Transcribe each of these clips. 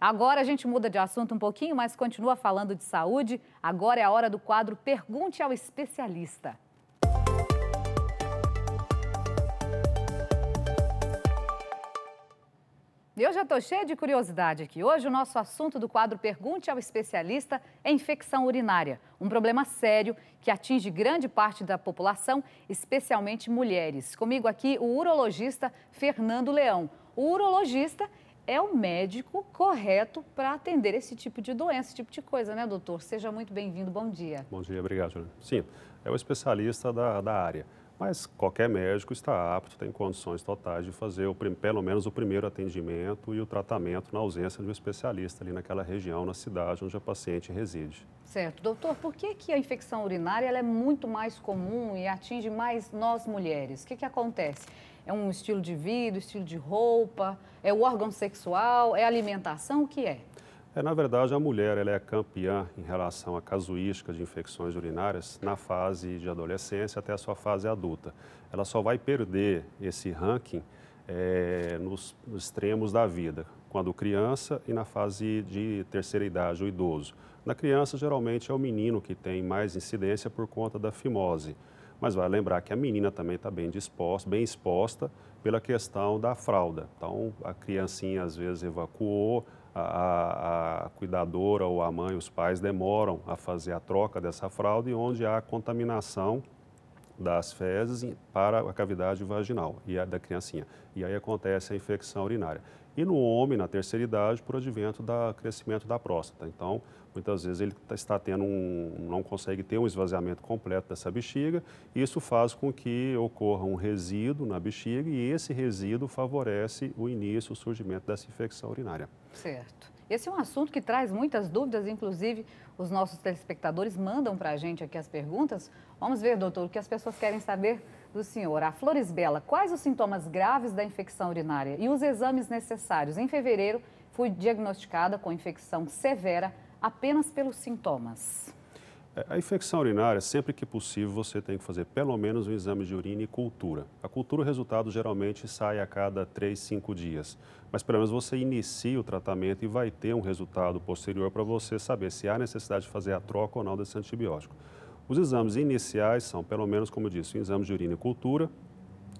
Agora a gente muda de assunto um pouquinho, mas continua falando de saúde. Agora é a hora do quadro Pergunte ao Especialista. Eu já estou cheia de curiosidade aqui. Hoje o nosso assunto do quadro Pergunte ao Especialista é infecção urinária, um problema sério que atinge grande parte da população, especialmente mulheres. Comigo aqui o urologista Fernando Leão. O urologista é o médico correto para atender esse tipo de doença, esse tipo de coisa, né, doutor? Seja muito bem-vindo, bom dia. Bom dia, obrigado, Juliana. Sim, é o especialista da, da área. Mas qualquer médico está apto, tem condições totais de fazer o, pelo menos o primeiro atendimento e o tratamento na ausência de um especialista ali naquela região, na cidade onde a paciente reside. Certo. Doutor, por que, que a infecção urinária é muito mais comum e atinge mais nós mulheres? O que, que acontece? É um estilo de vida, estilo de roupa? É o órgão sexual? É alimentação? O que é? É, na verdade, a mulher ela é campeã em relação à casuística de infecções urinárias na fase de adolescência até a sua fase adulta. Ela só vai perder esse ranking é, nos, nos extremos da vida, quando criança e na fase de terceira idade, o idoso. Na criança, geralmente é o menino que tem mais incidência por conta da fimose. Mas vai lembrar que a menina também está bem disposta, bem exposta pela questão da fralda. Então, a criancinha às vezes evacuou, a, a, cuidadora ou a mãe, os pais demoram a fazer a troca dessa fralda e onde há contaminação das fezes para a cavidade vaginal e a da criancinha. E aí acontece a infecção urinária e no homem, na terceira idade, por advento do crescimento da próstata. Então, muitas vezes ele está tendo um, não consegue ter um esvaziamento completo dessa bexiga, e isso faz com que ocorra um resíduo na bexiga e esse resíduo favorece o início, o surgimento dessa infecção urinária. Certo. Esse é um assunto que traz muitas dúvidas, inclusive os nossos telespectadores mandam para a gente aqui as perguntas. Vamos ver, doutor, o que as pessoas querem saber do senhor, a Flores Bela, quais os sintomas graves da infecção urinária e os exames necessários? Em fevereiro, fui diagnosticada com infecção severa apenas pelos sintomas. É, a infecção urinária, sempre que possível, você tem que fazer pelo menos um exame de urina e cultura. A cultura, o resultado geralmente sai a cada 3, 5 dias. Mas pelo menos você inicia o tratamento e vai ter um resultado posterior para você saber se há necessidade de fazer a troca ou não desse antibiótico. Os exames iniciais são, pelo menos como disse, um exame de urina e cultura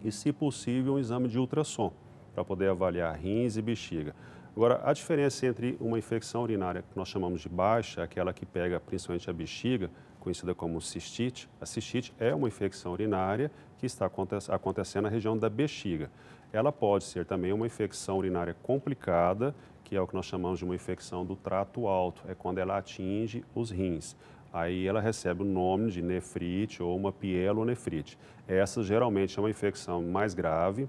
e, se possível, um exame de ultrassom para poder avaliar rins e bexiga. Agora, a diferença entre uma infecção urinária que nós chamamos de baixa, aquela que pega principalmente a bexiga, conhecida como cistite, a cistite é uma infecção urinária que está acontecendo na região da bexiga. Ela pode ser também uma infecção urinária complicada, que é o que nós chamamos de uma infecção do trato alto, é quando ela atinge os rins aí ela recebe o nome de nefrite ou uma pielonefrite. Essa geralmente é uma infecção mais grave.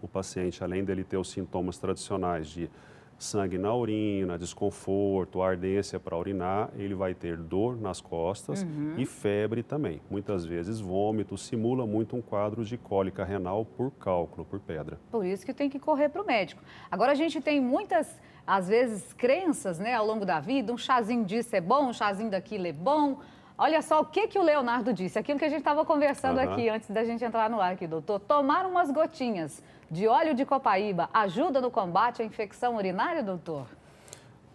O paciente, além dele ter os sintomas tradicionais de sangue na urina, desconforto, ardência para urinar, ele vai ter dor nas costas uhum. e febre também. Muitas vezes vômito, simula muito um quadro de cólica renal por cálculo, por pedra. Por isso que tem que correr para o médico. Agora a gente tem muitas, às vezes, crenças né, ao longo da vida, um chazinho disso é bom, um chazinho daquilo é bom. Olha só o que, que o Leonardo disse, aquilo que a gente estava conversando uhum. aqui antes da gente entrar no ar aqui, doutor. Tomar umas gotinhas de óleo de copaíba ajuda no combate à infecção urinária, doutor?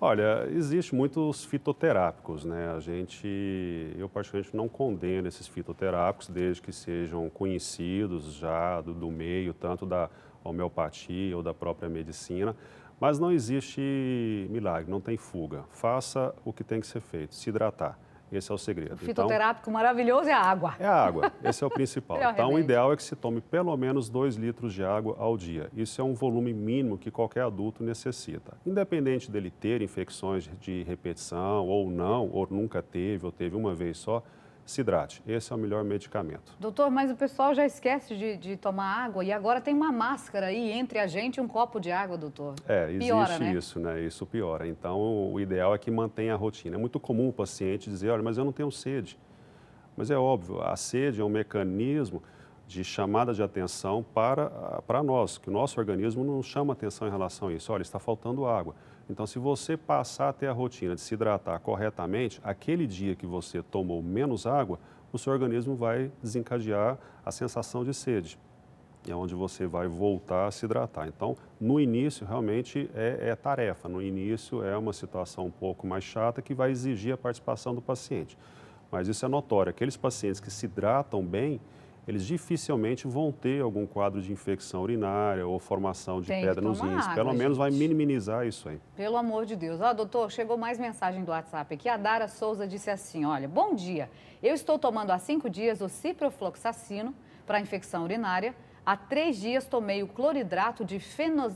Olha, existe muitos fitoterápicos, né? A gente, eu particularmente não condeno esses fitoterápicos, desde que sejam conhecidos já do, do meio, tanto da homeopatia ou da própria medicina. Mas não existe milagre, não tem fuga. Faça o que tem que ser feito, se hidratar. Esse é o segredo. O então, fitoterápico então, maravilhoso é a água. É a água, esse é o principal. É então, remédio. o ideal é que se tome pelo menos 2 litros de água ao dia. Isso é um volume mínimo que qualquer adulto necessita. Independente dele ter infecções de repetição ou não, ou nunca teve, ou teve uma vez só, se hidrate. Esse é o melhor medicamento. Doutor, mas o pessoal já esquece de, de tomar água e agora tem uma máscara aí entre a gente e um copo de água, doutor. É, piora, existe né? isso, né? Isso piora. Então, o ideal é que mantenha a rotina. É muito comum o paciente dizer, olha, mas eu não tenho sede. Mas é óbvio, a sede é um mecanismo de chamada de atenção para, ah, para nós, que o nosso organismo não chama atenção em relação a isso. Olha, está faltando água. Então, se você passar a ter a rotina de se hidratar corretamente, aquele dia que você tomou menos água, o seu organismo vai desencadear a sensação de sede. É onde você vai voltar a se hidratar. Então, no início, realmente é, é tarefa. No início, é uma situação um pouco mais chata que vai exigir a participação do paciente. Mas isso é notório. Aqueles pacientes que se hidratam bem, eles dificilmente vão ter algum quadro de infecção urinária ou formação de Tem pedra nos rins. Água, Pelo gente. menos vai minimizar isso aí. Pelo amor de Deus. Ó, doutor, chegou mais mensagem do WhatsApp aqui. A Dara Souza disse assim: olha, bom dia. Eu estou tomando há cinco dias o ciprofloxacino para infecção urinária. Há três dias tomei o cloridrato de fenos...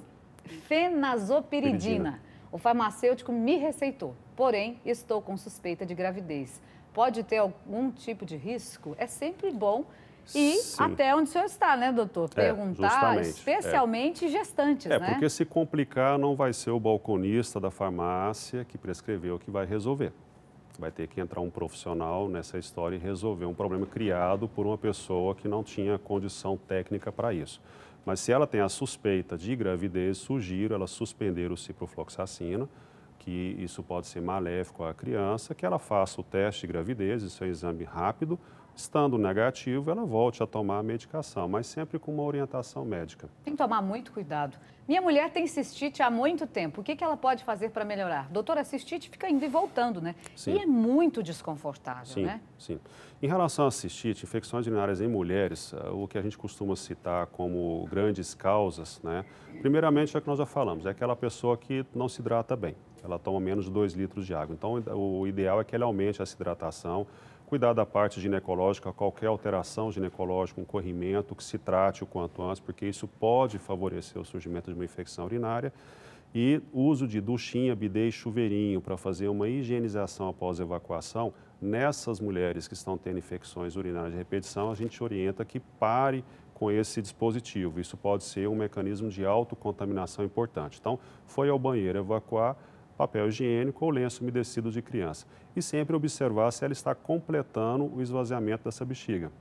fenazopiridina. O farmacêutico me receitou, porém estou com suspeita de gravidez. Pode ter algum tipo de risco? É sempre bom e Sim. até onde o senhor está, né, doutor? É, Perguntar, é, especialmente é. gestantes, é, né? É, porque se complicar, não vai ser o balconista da farmácia que prescreveu que vai resolver. Vai ter que entrar um profissional nessa história e resolver um problema criado por uma pessoa que não tinha condição técnica para isso. Mas se ela tem a suspeita de gravidez, sugiro ela suspender o ciprofloxacina, que isso pode ser maléfico à criança, que ela faça o teste de gravidez, isso é um exame rápido. Estando negativo, ela volte a tomar a medicação, mas sempre com uma orientação médica. Tem que tomar muito cuidado. Minha mulher tem cistite há muito tempo. O que, que ela pode fazer para melhorar? Doutora, a cistite fica indo e voltando, né? Sim. E é muito desconfortável, sim, né? Sim. Em relação à cistite, infecções urinárias em mulheres, eh, o que a gente costuma citar como grandes causas, né? Primeiramente, é o que nós já falamos, é aquela pessoa que não se hidrata bem ela toma menos de 2 litros de água. Então, o ideal é que ela aumente essa hidratação, cuidar da parte ginecológica, qualquer alteração ginecológica, um corrimento, que se trate o quanto antes, porque isso pode favorecer o surgimento de uma infecção urinária. E uso de duchinha, bidê e chuveirinho para fazer uma higienização após evacuação. Nessas mulheres que estão tendo infecções urinárias de repetição, a gente orienta que pare com esse dispositivo. Isso pode ser um mecanismo de autocontaminação importante. Então, foi ao banheiro evacuar, papel higiênico ou lenço umedecido de criança. E sempre observar se ela está completando o esvaziamento dessa bexiga.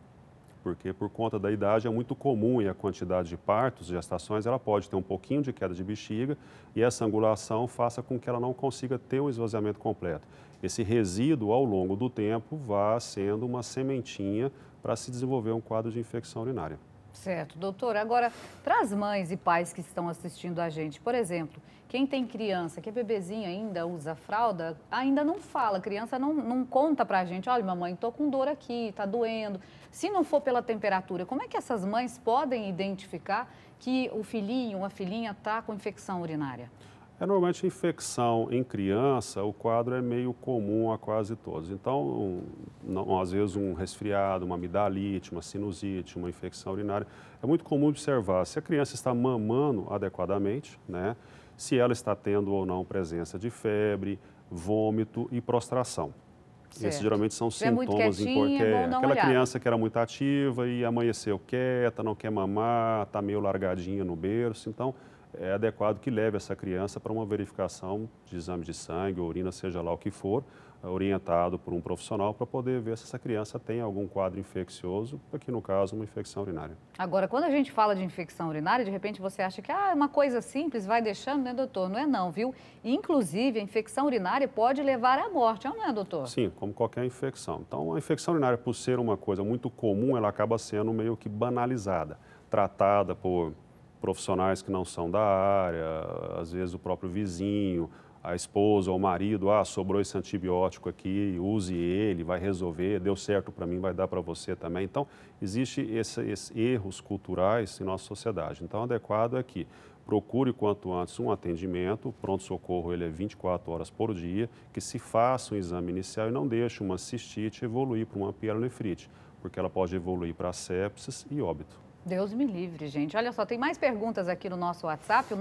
Porque por conta da idade é muito comum e a quantidade de partos, gestações, ela pode ter um pouquinho de queda de bexiga e essa angulação faça com que ela não consiga ter um esvaziamento completo. Esse resíduo, ao longo do tempo, vá sendo uma sementinha para se desenvolver um quadro de infecção urinária. Certo, doutor. Agora, para as mães e pais que estão assistindo a gente, por exemplo, quem tem criança que é bebezinho ainda, usa fralda, ainda não fala, criança não, não conta para a gente, olha, mamãe, tô com dor aqui, está doendo. Se não for pela temperatura, como é que essas mães podem identificar que o filhinho, a filhinha tá com infecção urinária? É normalmente infecção em criança, o quadro é meio comum a quase todos. Então, um, não, às vezes um resfriado, uma amidalite, uma sinusite, uma infecção urinária, é muito comum observar se a criança está mamando adequadamente, né? Se ela está tendo ou não presença de febre, vômito e prostração. Certo. Esses geralmente são sintomas é importantes. É aquela olhar. criança que era muito ativa e amanheceu quieta, não quer mamar, está meio largadinha no berço. Então, é adequado que leve essa criança para uma verificação de exame de sangue, urina, seja lá o que for, orientado por um profissional para poder ver se essa criança tem algum quadro infeccioso, aqui no caso, uma infecção urinária. Agora, quando a gente fala de infecção urinária, de repente você acha que ah, é uma coisa simples, vai deixando, né, doutor? Não é não, viu? Inclusive, a infecção urinária pode levar à morte, não é, doutor? Sim, como qualquer infecção. Então, a infecção urinária, por ser uma coisa muito comum, ela acaba sendo meio que banalizada, tratada por profissionais que não são da área, às vezes o próprio vizinho, a esposa ou o marido, ah, sobrou esse antibiótico aqui, use ele, vai resolver, deu certo para mim, vai dar para você também. Então, existe esses esse erros culturais em nossa sociedade. Então, adequado é que procure quanto antes um atendimento, pronto-socorro ele é 24 horas por dia, que se faça um exame inicial e não deixe uma cistite evoluir para uma pielonefrite, porque ela pode evoluir para sepsis e óbito. Deus me livre, gente. Olha só, tem mais perguntas aqui no nosso WhatsApp, o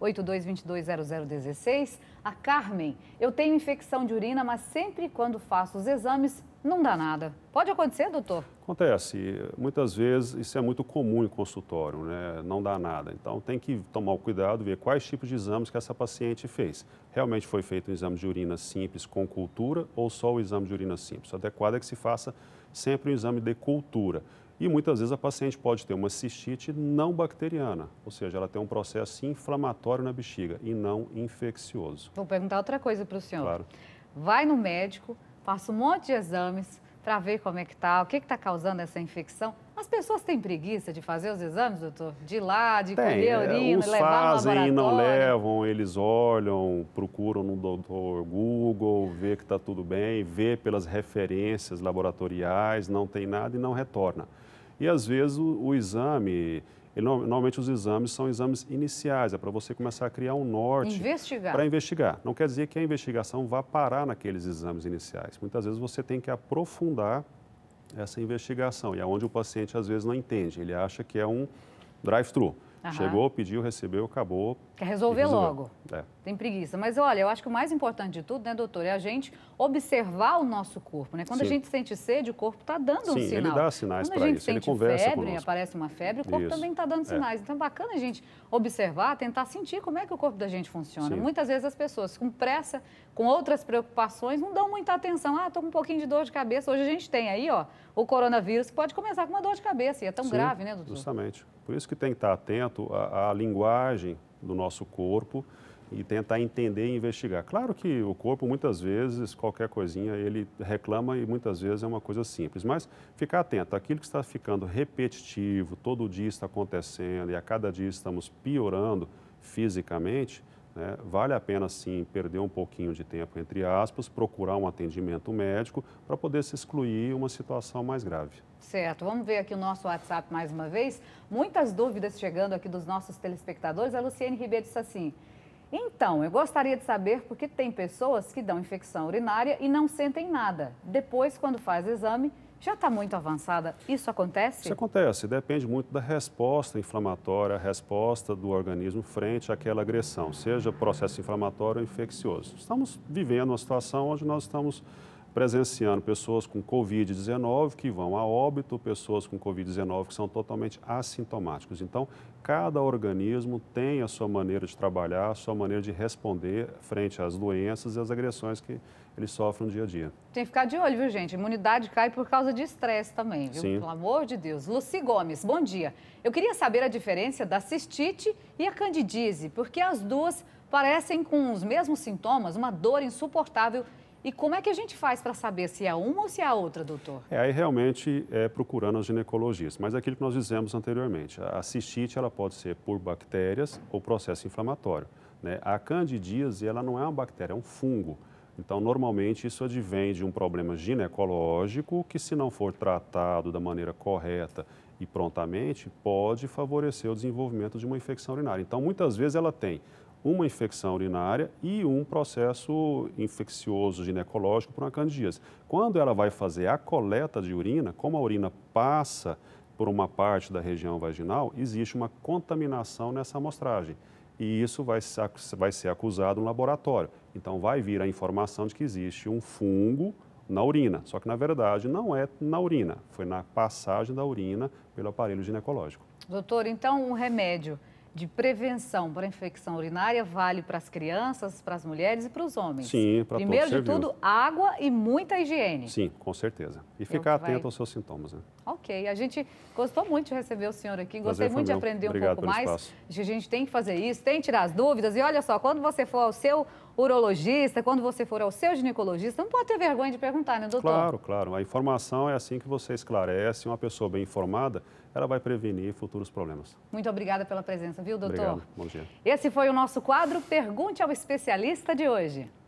982220016. A Carmen, eu tenho infecção de urina, mas sempre quando faço os exames, não dá nada. Pode acontecer, doutor? Acontece. Muitas vezes isso é muito comum em consultório, né? Não dá nada. Então tem que tomar o cuidado, ver quais tipos de exames que essa paciente fez. Realmente foi feito um exame de urina simples com cultura ou só o exame de urina simples? O adequado é que se faça sempre um exame de cultura. E muitas vezes a paciente pode ter uma cistite não bacteriana, ou seja, ela tem um processo inflamatório na bexiga e não infeccioso. Vou perguntar outra coisa para o senhor. Claro. Vai no médico, passa um monte de exames para ver como é que tá, o que está causando essa infecção. As pessoas têm preguiça de fazer os exames, doutor? De ir lá, de tem, colher é, urina, uns levar fazem e não levam, eles olham, procuram no doutor Google, vê que está tudo bem, vê pelas referências laboratoriais, não tem nada e não retorna. E às vezes o, o exame, ele, normalmente os exames são exames iniciais, é para você começar a criar um norte. Investigar. Para investigar. Não quer dizer que a investigação vá parar naqueles exames iniciais. Muitas vezes você tem que aprofundar essa investigação, e é onde o paciente às vezes não entende, ele acha que é um drive-thru. Aham. Chegou, pediu, recebeu, acabou. Quer resolver logo. É. Tem preguiça. Mas olha, eu acho que o mais importante de tudo, né, doutor, é a gente observar o nosso corpo, né? Quando Sim. a gente sente sede, o corpo está dando Sim, um sinal. ele dá sinais para isso, sente ele conversa febre, conosco. aparece uma febre, o corpo isso. também está dando é. sinais. É. Então é bacana a gente observar, tentar sentir como é que o corpo da gente funciona. Sim. Muitas vezes as pessoas com pressa, com outras preocupações, não dão muita atenção. Ah, estou com um pouquinho de dor de cabeça. Hoje a gente tem aí, ó, o coronavírus pode começar com uma dor de cabeça e é tão grave, né, doutor? justamente. Por isso que tem que estar atento a à, à linguagem do nosso corpo e tentar entender e investigar. Claro que o corpo, muitas vezes, qualquer coisinha, ele reclama e muitas vezes é uma coisa simples, mas ficar atento. Aquilo que está ficando repetitivo, todo dia está acontecendo e a cada dia estamos piorando fisicamente, né? Vale a pena, sim, perder um pouquinho de tempo, entre aspas, procurar um atendimento médico para poder se excluir uma situação mais grave. Certo, vamos ver aqui o nosso WhatsApp mais uma vez. Muitas dúvidas chegando aqui dos nossos telespectadores. A Luciene Ribeiro disse assim: então, eu gostaria de saber porque tem pessoas que dão infecção urinária e não sentem nada. Depois, quando faz exame, já está muito avançada. Isso acontece? Isso acontece. Depende muito da resposta inflamatória, a resposta do organismo frente àquela agressão, seja processo inflamatório ou infeccioso. Estamos vivendo uma situação onde nós estamos presenciando pessoas com Covid-19 que vão a óbito, pessoas com Covid-19 que são totalmente assintomáticos. Então, cada organismo tem a sua maneira de trabalhar, a sua maneira de responder frente às doenças e às agressões que eles sofrem no dia a dia. Tem que ficar de olho, viu, gente? A imunidade cai por causa de estresse também, viu? Sim. Pelo amor de Deus. Luci Gomes, bom dia. Eu queria saber a diferença da cistite e a candidíase, porque as duas parecem com os mesmos sintomas, uma dor insuportável e como é que a gente faz para saber se é uma ou se é a outra, doutor? É, aí realmente é procurando as ginecologias. Mas é aquilo que nós dizemos anteriormente, a cistite ela pode ser por bactérias ou processo inflamatório. Né? A candidíase ela não é uma bactéria, é um fungo. Então, normalmente, isso advém de um problema ginecológico que, se não for tratado da maneira correta e prontamente, pode favorecer o desenvolvimento de uma infecção urinária. Então, muitas vezes ela tem uma infecção urinária e um processo infeccioso ginecológico por uma candidíase. Quando ela vai fazer a coleta de urina, como a urina passa por uma parte da região vaginal, existe uma contaminação nessa amostragem. E isso vai ser, vai ser acusado no laboratório. Então, vai vir a informação de que existe um fungo na urina. Só que, na verdade, não é na urina, foi na passagem da urina pelo aparelho ginecológico. Doutor, então, um remédio de prevenção para infecção urinária vale para as crianças, para as mulheres e para os homens. Sim, para todos. Primeiro de tudo, água e muita higiene. Sim, com certeza. E é ficar vai... atento aos seus sintomas. Né? Ok, a gente gostou muito de receber o senhor aqui, gostei Prazer, muito de aprender Obrigado um pouco mais. Espaço. A gente tem que fazer isso, tem que tirar as dúvidas. E olha só, quando você for ao seu urologista, quando você for ao seu ginecologista, não pode ter vergonha de perguntar, né, doutor? Claro, claro. A informação é assim que você esclarece. Uma pessoa bem informada ela vai prevenir futuros problemas. Muito obrigada pela presença, viu, doutor? Obrigado. Bom dia. Esse foi o nosso quadro Pergunte ao Especialista de hoje.